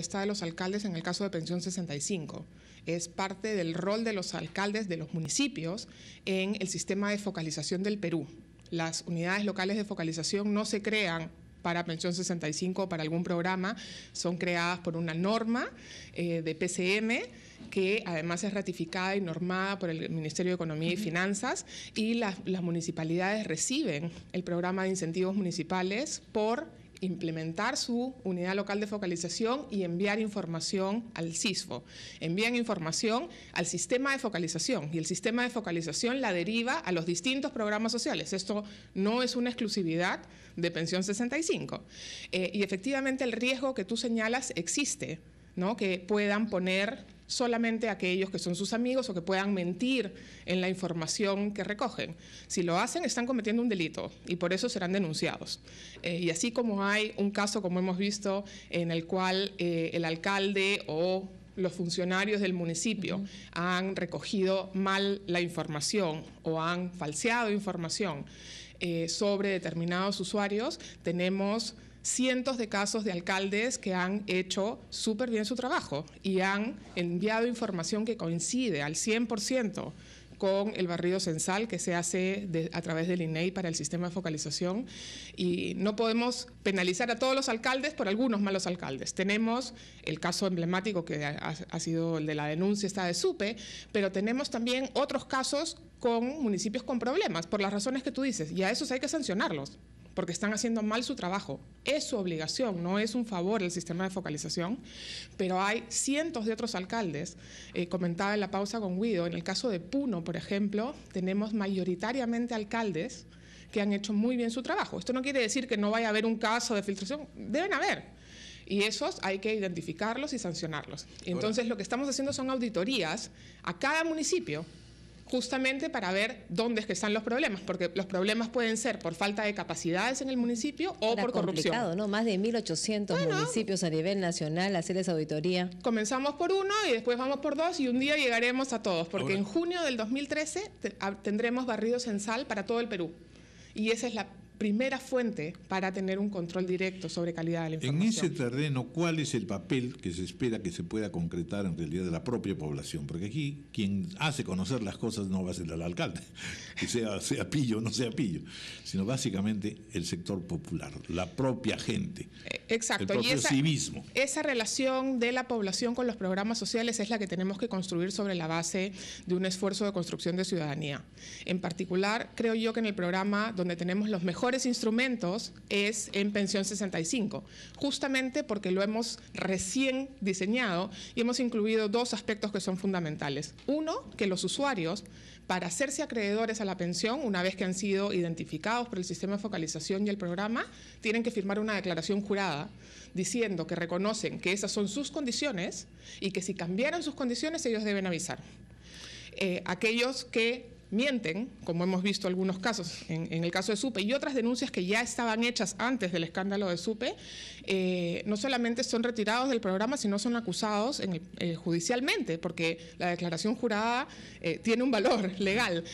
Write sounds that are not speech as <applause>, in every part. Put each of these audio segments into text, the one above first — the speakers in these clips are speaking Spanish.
está de los alcaldes en el caso de Pensión 65. Es parte del rol de los alcaldes de los municipios en el sistema de focalización del Perú. Las unidades locales de focalización no se crean para Pensión 65 o para algún programa, son creadas por una norma eh, de PCM que además es ratificada y normada por el Ministerio de Economía y Finanzas y las municipalidades reciben el programa de incentivos municipales por implementar su unidad local de focalización y enviar información al CISFO. Envían información al sistema de focalización y el sistema de focalización la deriva a los distintos programas sociales. Esto no es una exclusividad de Pensión 65. Eh, y efectivamente el riesgo que tú señalas existe. ¿no? que puedan poner solamente aquellos que son sus amigos o que puedan mentir en la información que recogen. Si lo hacen, están cometiendo un delito y por eso serán denunciados. Eh, y así como hay un caso, como hemos visto, en el cual eh, el alcalde o los funcionarios del municipio han recogido mal la información o han falseado información eh, sobre determinados usuarios, tenemos cientos de casos de alcaldes que han hecho súper bien su trabajo y han enviado información que coincide al 100% con el barrido censal que se hace a través del INEI e para el sistema de focalización. Y no podemos penalizar a todos los alcaldes por algunos malos alcaldes. Tenemos el caso emblemático que ha, ha sido el de la denuncia esta de SUPE, pero tenemos también otros casos con municipios con problemas, por las razones que tú dices, y a esos hay que sancionarlos porque están haciendo mal su trabajo. Es su obligación, no es un favor el sistema de focalización, pero hay cientos de otros alcaldes. Eh, comentaba en la pausa con Guido, en el caso de Puno, por ejemplo, tenemos mayoritariamente alcaldes que han hecho muy bien su trabajo. Esto no quiere decir que no vaya a haber un caso de filtración, deben haber, y esos hay que identificarlos y sancionarlos. entonces lo que estamos haciendo son auditorías a cada municipio justamente para ver dónde es que están los problemas, porque los problemas pueden ser por falta de capacidades en el municipio o por corrupción. ¿no? Más de 1.800 municipios a nivel nacional hacer esa auditoría. Comenzamos por uno y después vamos por dos y un día llegaremos a todos, porque en junio del 2013 tendremos barridos en sal para todo el Perú. Y esa es la primera fuente para tener un control directo sobre calidad de la información. En ese terreno, ¿cuál es el papel que se espera que se pueda concretar en realidad de la propia población? Porque aquí quien hace conocer las cosas no va a ser el alcalde, <laughs> que sea, sea pillo o no sea pillo, sino básicamente el sector popular, la propia gente. Eh, Exacto. y esa, Esa relación de la población con los programas sociales es la que tenemos que construir sobre la base de un esfuerzo de construcción de ciudadanía. En particular, creo yo que en el programa donde tenemos los mejores instrumentos es en Pensión 65, justamente porque lo hemos recién diseñado y hemos incluido dos aspectos que son fundamentales. Uno, que los usuarios para hacerse acreedores a la pensión, una vez que han sido identificados por el sistema de focalización y el programa, tienen que firmar una declaración jurada diciendo que reconocen que esas son sus condiciones y que si cambiaron sus condiciones ellos deben avisar. Eh, aquellos que mienten, como hemos visto algunos casos en, el caso de SUPE, y otras denuncias que ya estaban hechas antes del escándalo de SUPE, eh, no solamente son retirados del programa, sino son acusados eh, judicialmente, porque la declaración jurada eh, tiene un valor <laughs> legal.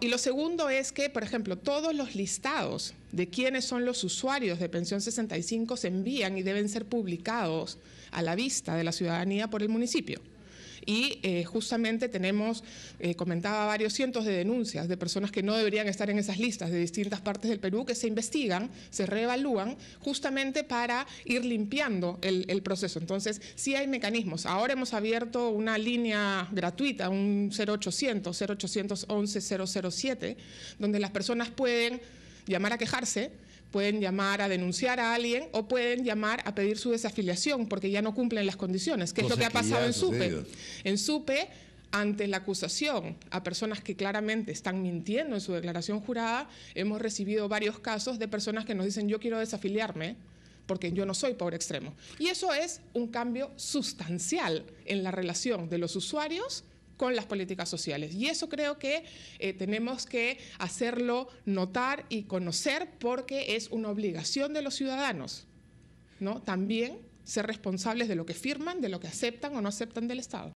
Y lo segundo es que, por ejemplo, todos los listados de quiénes son los usuarios de Pensión 65 se envían y deben ser publicados a la vista de la ciudadanía por el municipio y eh, justamente tenemos, eh, comentaba, varios cientos de denuncias de personas que no deberían estar en esas listas de distintas partes del Perú que se investigan, se reevalúan justamente para ir limpiando el, el proceso. Entonces, sí hay mecanismos. Ahora hemos abierto una línea gratuita, un 0800, 0811 007, donde las personas pueden llamar a quejarse pueden llamar a denunciar a alguien o pueden llamar a pedir su desafiliación porque ya no cumplen las condiciones, que es lo que, ha pasado en SUPE. En SUPE, ante la acusación a personas que claramente están mintiendo en su declaración jurada, hemos recibido varios casos de personas que nos dicen yo quiero desafiliarme porque yo no soy pobre extremo. Y eso es un cambio sustancial en la relación de los usuarios con las políticas sociales. Y eso creo que eh, tenemos que hacerlo notar y conocer porque es una obligación de los ciudadanos, ¿no? También ser responsables de lo que firman, de lo que aceptan o no aceptan del Estado.